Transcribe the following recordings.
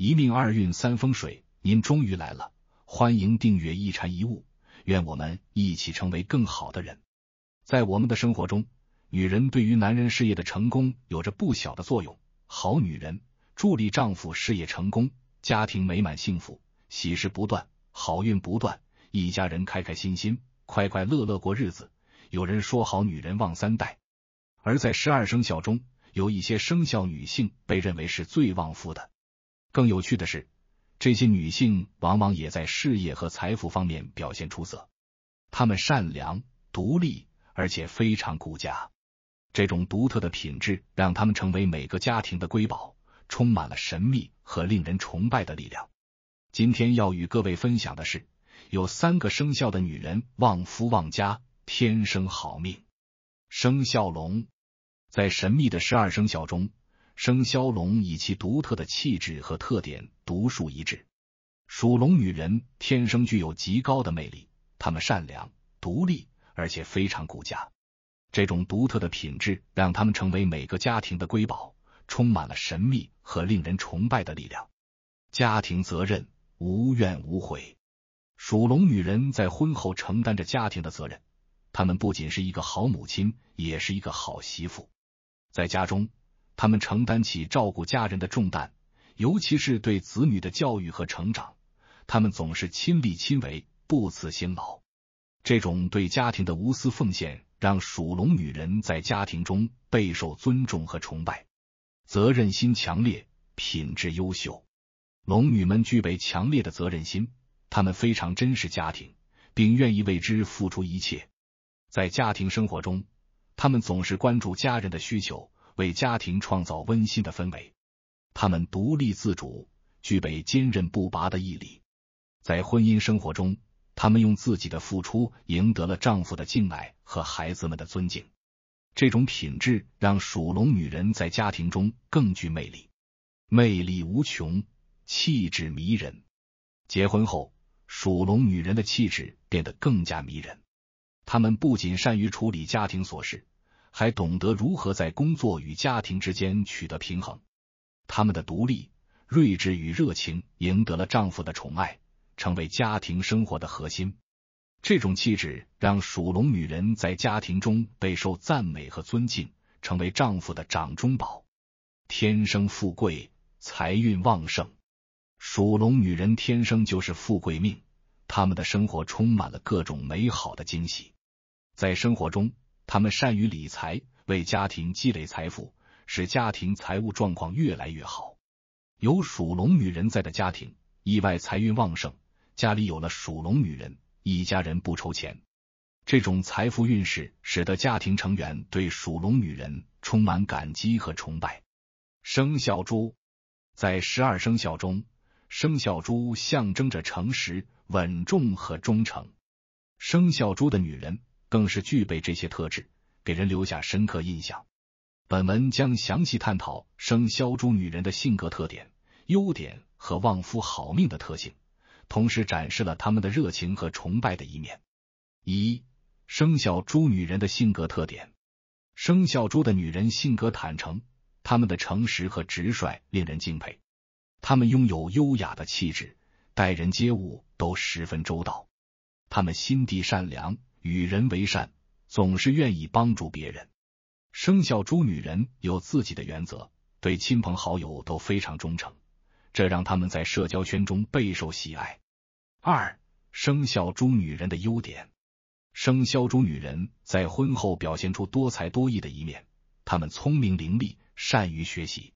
一命二运三风水，您终于来了，欢迎订阅一禅一悟，愿我们一起成为更好的人。在我们的生活中，女人对于男人事业的成功有着不小的作用。好女人助力丈夫事业成功，家庭美满幸福，喜事不断，好运不断，一家人开开心心、快快乐乐过日子。有人说，好女人旺三代，而在十二生肖中，有一些生肖女性被认为是最旺夫的。更有趣的是，这些女性往往也在事业和财富方面表现出色。她们善良、独立，而且非常顾家。这种独特的品质让她们成为每个家庭的瑰宝，充满了神秘和令人崇拜的力量。今天要与各位分享的是，有三个生肖的女人旺夫旺家，天生好命。生肖龙，在神秘的十二生肖中。生肖龙以其独特的气质和特点独树一帜。属龙女人天生具有极高的魅力，她们善良、独立，而且非常顾家。这种独特的品质让她们成为每个家庭的瑰宝，充满了神秘和令人崇拜的力量。家庭责任无怨无悔，属龙女人在婚后承担着家庭的责任，她们不仅是一个好母亲，也是一个好媳妇，在家中。他们承担起照顾家人的重担，尤其是对子女的教育和成长，他们总是亲力亲为，不辞辛劳。这种对家庭的无私奉献，让属龙女人在家庭中备受尊重和崇拜。责任心强烈，品质优秀，龙女们具备强烈的责任心，她们非常珍视家庭，并愿意为之付出一切。在家庭生活中，他们总是关注家人的需求。为家庭创造温馨的氛围，他们独立自主，具备坚韧不拔的毅力。在婚姻生活中，他们用自己的付出赢得了丈夫的敬爱和孩子们的尊敬。这种品质让属龙女人在家庭中更具魅力，魅力无穷，气质迷人。结婚后，属龙女人的气质变得更加迷人。她们不仅善于处理家庭琐事。还懂得如何在工作与家庭之间取得平衡，她们的独立、睿智与热情赢得了丈夫的宠爱，成为家庭生活的核心。这种气质让属龙女人在家庭中备受赞美和尊敬，成为丈夫的掌中宝。天生富贵，财运旺盛，属龙女人天生就是富贵命，他们的生活充满了各种美好的惊喜。在生活中。他们善于理财，为家庭积累财富，使家庭财务状况越来越好。有属龙女人在的家庭，意外财运旺盛。家里有了属龙女人，一家人不愁钱。这种财富运势使得家庭成员对属龙女人充满感激和崇拜。生肖猪在十二生肖中，生肖猪象征着诚实、稳重和忠诚。生肖猪的女人。更是具备这些特质，给人留下深刻印象。本文将详细探讨生肖猪女人的性格特点、优点和旺夫好命的特性，同时展示了他们的热情和崇拜的一面。一、生肖猪女人的性格特点：生肖猪的女人性格坦诚，她们的诚实和直率令人敬佩。他们拥有优雅的气质，待人接物都十分周到。她们心地善良。与人为善，总是愿意帮助别人。生肖猪女人有自己的原则，对亲朋好友都非常忠诚，这让他们在社交圈中备受喜爱。二、生肖猪女人的优点：生肖猪女人在婚后表现出多才多艺的一面，她们聪明伶俐，善于学习，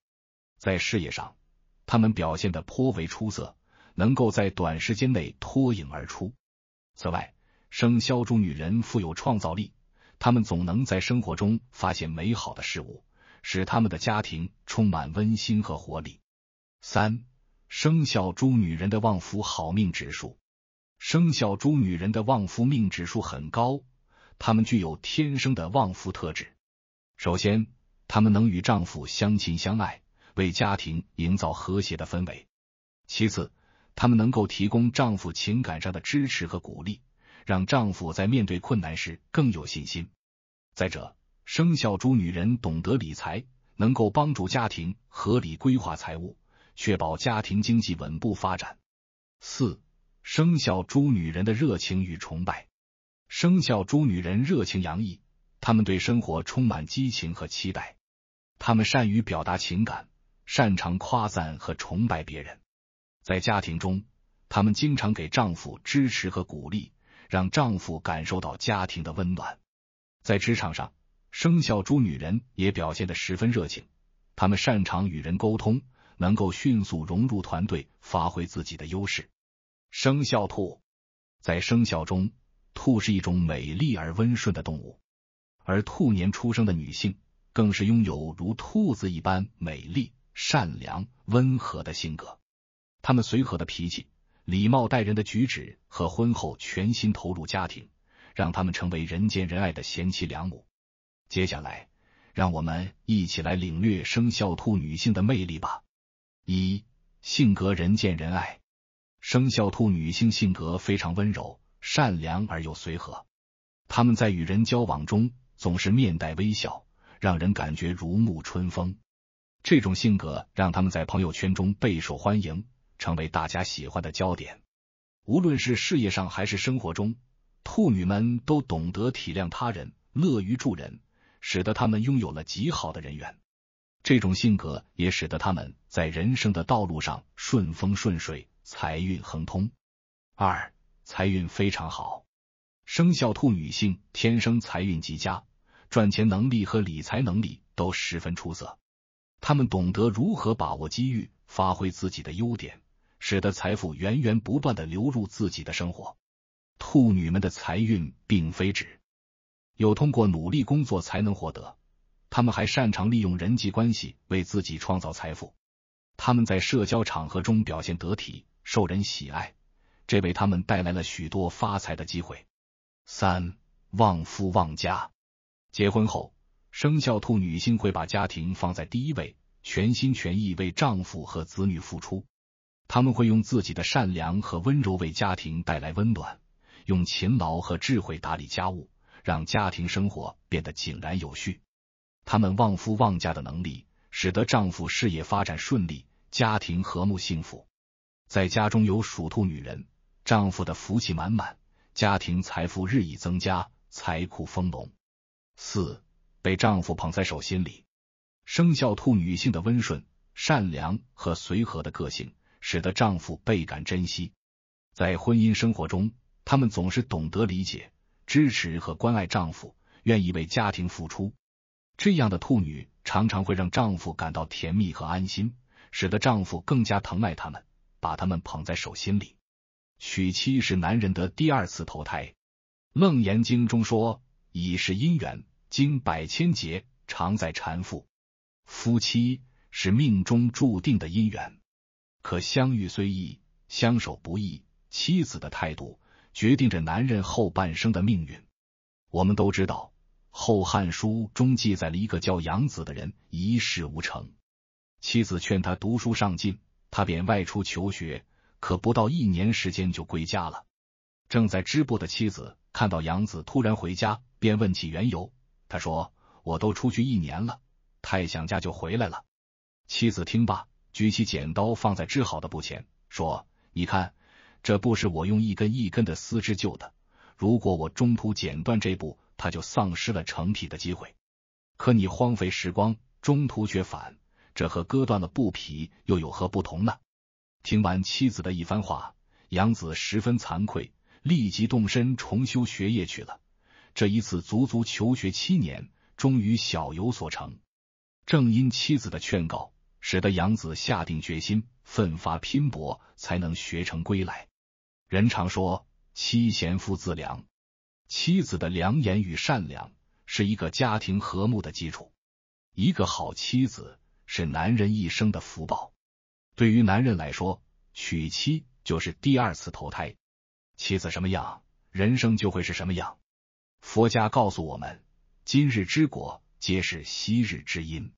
在事业上，她们表现的颇为出色，能够在短时间内脱颖而出。此外，生肖中女人富有创造力，她们总能在生活中发现美好的事物，使他们的家庭充满温馨和活力。三生肖猪女人的旺夫好命指数，生肖猪女人的旺夫命指数很高，她们具有天生的旺夫特质。首先，她们能与丈夫相亲相爱，为家庭营造和谐的氛围；其次，她们能够提供丈夫情感上的支持和鼓励。让丈夫在面对困难时更有信心。再者，生肖猪女人懂得理财，能够帮助家庭合理规划财务，确保家庭经济稳步发展。四、生肖猪女人的热情与崇拜。生肖猪女人热情洋溢，她们对生活充满激情和期待，她们善于表达情感，擅长夸赞和崇拜别人。在家庭中，她们经常给丈夫支持和鼓励。让丈夫感受到家庭的温暖。在职场上，生肖猪女人也表现得十分热情，她们擅长与人沟通，能够迅速融入团队，发挥自己的优势。生肖兔，在生肖中，兔是一种美丽而温顺的动物，而兔年出生的女性更是拥有如兔子一般美丽、善良、温和的性格。她们随和的脾气。礼貌待人的举止和婚后全心投入家庭，让他们成为人见人爱的贤妻良母。接下来，让我们一起来领略生肖兔女性的魅力吧。一、性格人见人爱。生肖兔女性性格非常温柔、善良而又随和，他们在与人交往中总是面带微笑，让人感觉如沐春风。这种性格让他们在朋友圈中备受欢迎。成为大家喜欢的焦点，无论是事业上还是生活中，兔女们都懂得体谅他人，乐于助人，使得他们拥有了极好的人缘。这种性格也使得他们在人生的道路上顺风顺水，财运亨通，二财运非常好。生肖兔女性天生财运极佳，赚钱能力和理财能力都十分出色，她们懂得如何把握机遇，发挥自己的优点。使得财富源源不断的流入自己的生活。兔女们的财运并非只有通过努力工作才能获得，她们还擅长利用人际关系为自己创造财富。他们在社交场合中表现得体，受人喜爱，这为他们带来了许多发财的机会。三旺夫旺家，结婚后，生肖兔女性会把家庭放在第一位，全心全意为丈夫和子女付出。他们会用自己的善良和温柔为家庭带来温暖，用勤劳和智慧打理家务，让家庭生活变得井然有序。他们旺夫旺家的能力，使得丈夫事业发展顺利，家庭和睦幸福。在家中有属兔女人，丈夫的福气满满，家庭财富日益增加，财库丰隆。四被丈夫捧在手心里，生肖兔女性的温顺、善良和随和的个性。使得丈夫倍感珍惜，在婚姻生活中，他们总是懂得理解、支持和关爱丈夫，愿意为家庭付出。这样的兔女常常会让丈夫感到甜蜜和安心，使得丈夫更加疼爱他们，把他们捧在手心里。娶妻是男人的第二次投胎，《楞严经》中说：“已是姻缘，经百千劫，常在缠缚。”夫妻是命中注定的姻缘。可相遇虽易，相守不易。妻子的态度决定着男人后半生的命运。我们都知道，《后汉书》中记载了一个叫杨子的人，一事无成。妻子劝他读书上进，他便外出求学。可不到一年时间就归家了。正在织布的妻子看到杨子突然回家，便问起缘由。他说：“我都出去一年了，太想家就回来了。”妻子听罢。举起剪刀放在织好的布前，说：“你看，这布是我用一根一根的丝织就的。如果我中途剪断这布，它就丧失了成匹的机会。可你荒废时光，中途却反，这和割断了布匹又有何不同呢？”听完妻子的一番话，杨子十分惭愧，立即动身重修学业去了。这一次足足求学七年，终于小有所成。正因妻子的劝告。使得杨子下定决心，奋发拼搏，才能学成归来。人常说，妻贤夫自良，妻子的良言与善良是一个家庭和睦的基础。一个好妻子是男人一生的福报。对于男人来说，娶妻就是第二次投胎。妻子什么样，人生就会是什么样。佛家告诉我们，今日之果，皆是昔日之因。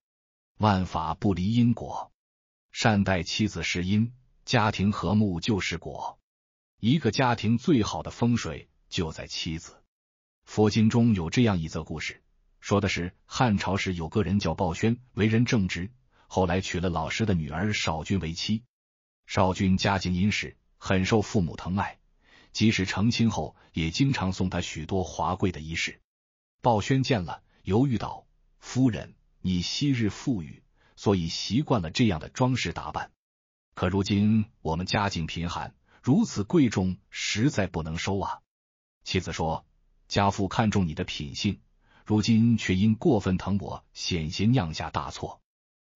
万法不离因果，善待妻子是因，家庭和睦就是果。一个家庭最好的风水就在妻子。佛经中有这样一则故事，说的是汉朝时有个人叫鲍宣，为人正直，后来娶了老师的女儿少君为妻。少君家境殷实，很受父母疼爱，即使成亲后，也经常送他许多华贵的衣饰。鲍宣见了，犹豫道：“夫人。”你昔日富裕，所以习惯了这样的装饰打扮。可如今我们家境贫寒，如此贵重实在不能收啊。妻子说：“家父看重你的品性，如今却因过分疼我，险些酿下大错。”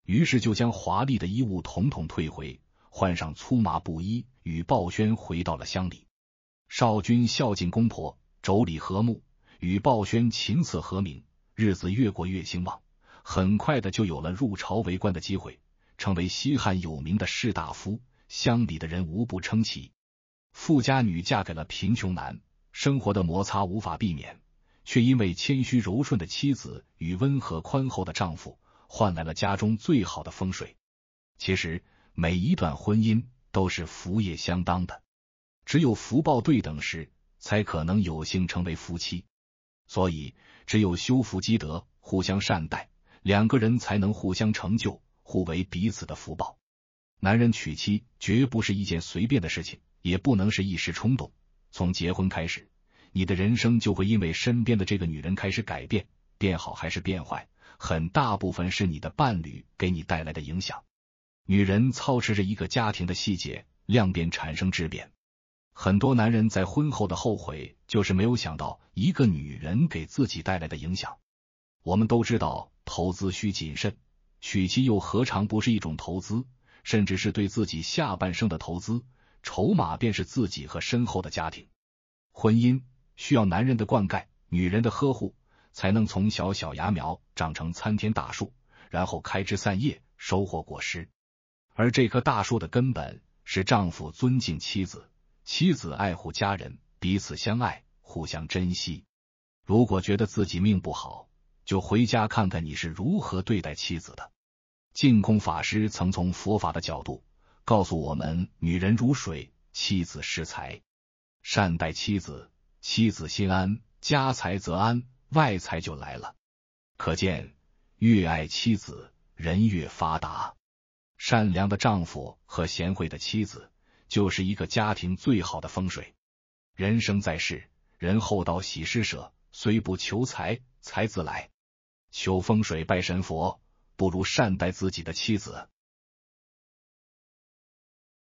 于是就将华丽的衣物统统退回，换上粗麻布衣，与鲍轩回到了乡里。少君孝敬公婆，妯娌和睦，与鲍轩琴瑟和鸣，日子越过越兴旺。很快的就有了入朝为官的机会，成为西汉有名的士大夫，乡里的人无不称奇。富家女嫁给了贫穷男，生活的摩擦无法避免，却因为谦虚柔顺的妻子与温和宽厚的丈夫，换来了家中最好的风水。其实每一段婚姻都是福业相当的，只有福报对等时，才可能有幸成为夫妻。所以只有修福积德，互相善待。两个人才能互相成就，互为彼此的福报。男人娶妻绝不是一件随便的事情，也不能是一时冲动。从结婚开始，你的人生就会因为身边的这个女人开始改变，变好还是变坏，很大部分是你的伴侣给你带来的影响。女人操持着一个家庭的细节，量变产生质变。很多男人在婚后的后悔，就是没有想到一个女人给自己带来的影响。我们都知道。投资需谨慎，娶妻又何尝不是一种投资，甚至是对自己下半生的投资？筹码便是自己和身后的家庭。婚姻需要男人的灌溉，女人的呵护，才能从小小芽苗长成参天大树，然后开枝散叶，收获果实。而这棵大树的根本是丈夫尊敬妻子，妻子爱护家人，彼此相爱，互相珍惜。如果觉得自己命不好。就回家看看你是如何对待妻子的。净空法师曾从佛法的角度告诉我们：女人如水，妻子是财，善待妻子，妻子心安，家财则安，外财就来了。可见，越爱妻子，人越发达。善良的丈夫和贤惠的妻子，就是一个家庭最好的风水。人生在世，人厚道，喜施舍，虽不求财，财自来。求风水、拜神佛，不如善待自己的妻子。